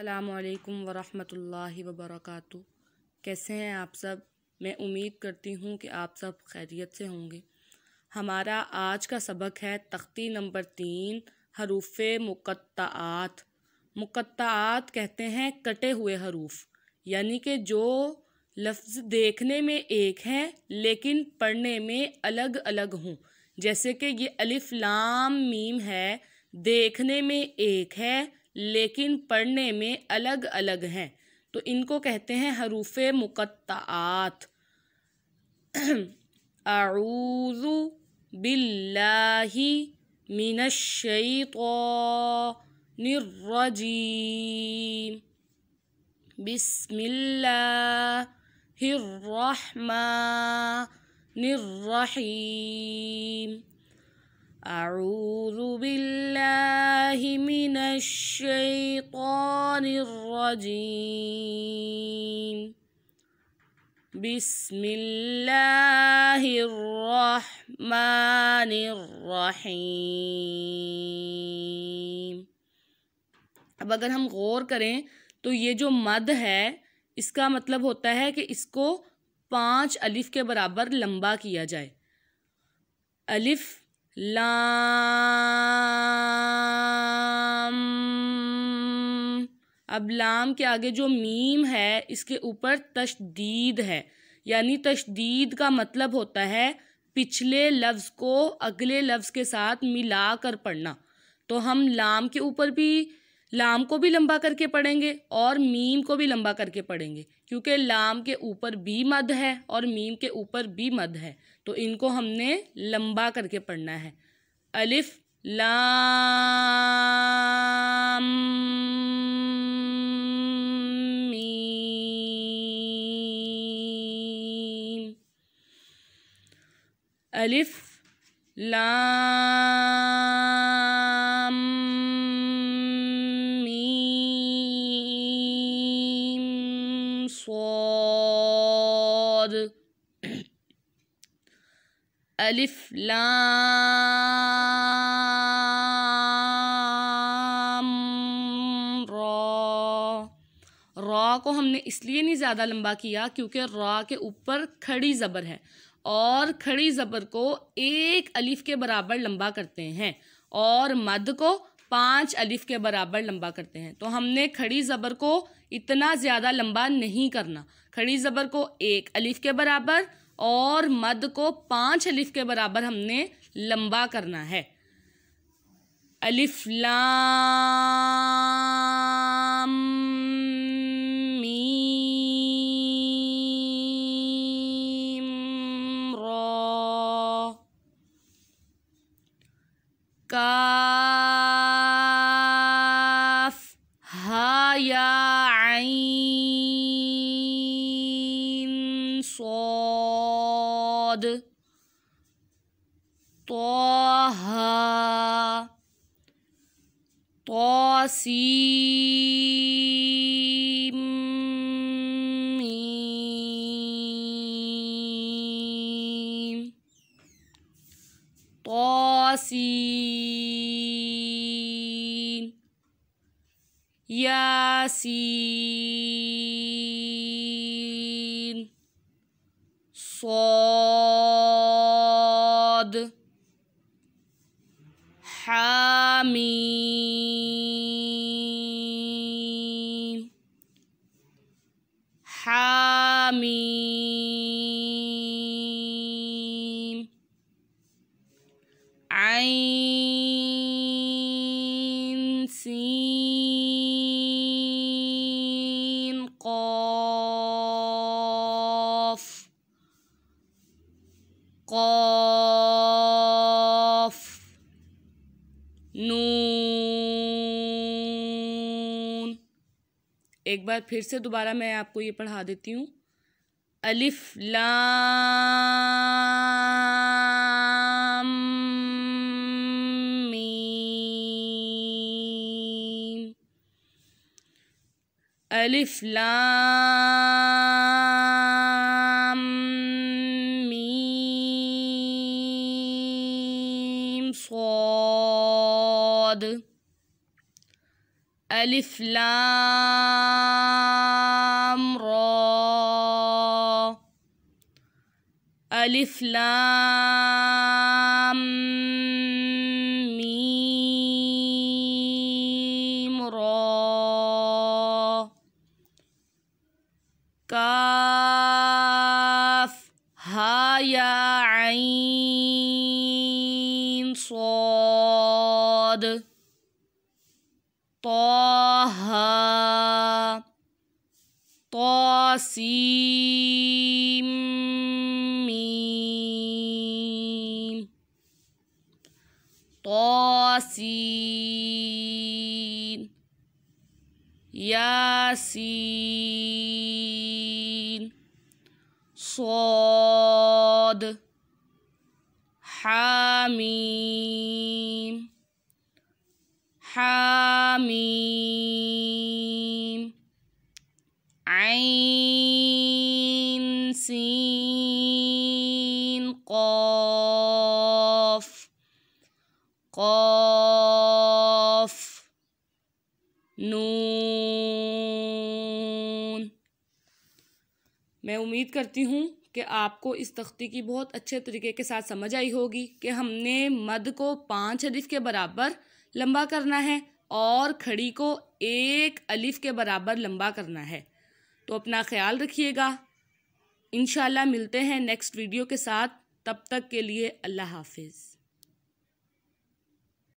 अल्लाम वरहमतुल्लाहि वबरकातु कैसे हैं आप सब मैं उम्मीद करती हूँ कि आप सब खैरियत से होंगे हमारा आज का सबक है तख्ती नंबर तीन हरूफ मुक़ात मुक़ात कहते हैं कटे हुए हरूफ यानी कि जो लफ्ज़ देखने में एक हैं लेकिन पढ़ने में अलग अलग हों जैसे कि ये अलिफ़ लाम मीम है देखने में एक है लेकिन पढ़ने में अलग अलग हैं तो इनको कहते हैं हरूफ मुकत्तात आऊज़ु बिल्लाही मिनशैतरजीम बिस्मिल्लाहिर्रहमानिर्रहीम أعوذ بالله من الشيطان الرجيم بسم الله الرحمن الرحيم अब अगर हम गौर करें तो ये जो मद है इसका मतलब होता है कि इसको पाँच अलिफ़ के बराबर लंबा किया जाए अलिफ़ लाम अब लाम के आगे जो मीम है इसके ऊपर तशदीद है यानी तशदीद का मतलब होता है पिछले लफ्ज़ को अगले लफ्ज़ के साथ मिला कर पढ़ना तो हम लाम के ऊपर भी लाम को भी लंबा करके पढ़ेंगे और मीम को भी लंबा करके पढ़ेंगे क्योंकि लाम के ऊपर भी मद है और मीम के ऊपर भी मद है तो इनको हमने लंबा करके पढ़ना है अलिफ लाम अलिफ लाम मीम स्वाद अलिफ लाम रॉ रॉ को हमने इसलिए नहीं ज़्यादा लंबा किया क्योंकि रॉ के ऊपर खड़ी ज़बर है और खड़ी ज़बर को एक अलिफ के बराबर लंबा करते हैं और मद को पाँच अलिफ के बराबर लंबा करते हैं तो हमने खड़ी ज़बर को इतना ज़्यादा लंबा नहीं करना खड़ी ज़बर को एक अलिफ के बराबर और मद को पांच अलिफ के बराबर हमने लंबा करना है अलिफ लाम मीम का صاد طه طاسيم طاسين ياسين صاد حميم حميم एक बार फिर से दोबारा मैं आपको ये पढ़ा देती हूँ अलिफ लाम अलिफ ला मीम स्वाद ألف لام را ألف لام ميم را كاف ها يا عين صاد طه طاسيم ميم طاسين ياسين صاد حميم हामीम عين سين قاف قاف नून मैं उम्मीद करती हूँ कि आपको इस तख्ती की बहुत अच्छे तरीके के साथ समझ आई होगी कि हमने मद को पाँच हरीफ के बराबर लंबा करना है और खड़ी को एक अलिफ के बराबर लंबा करना है तो अपना ख्याल रखिएगा इन मिलते हैं नेक्स्ट वीडियो के साथ तब तक के लिए अल्लाह हाफिज़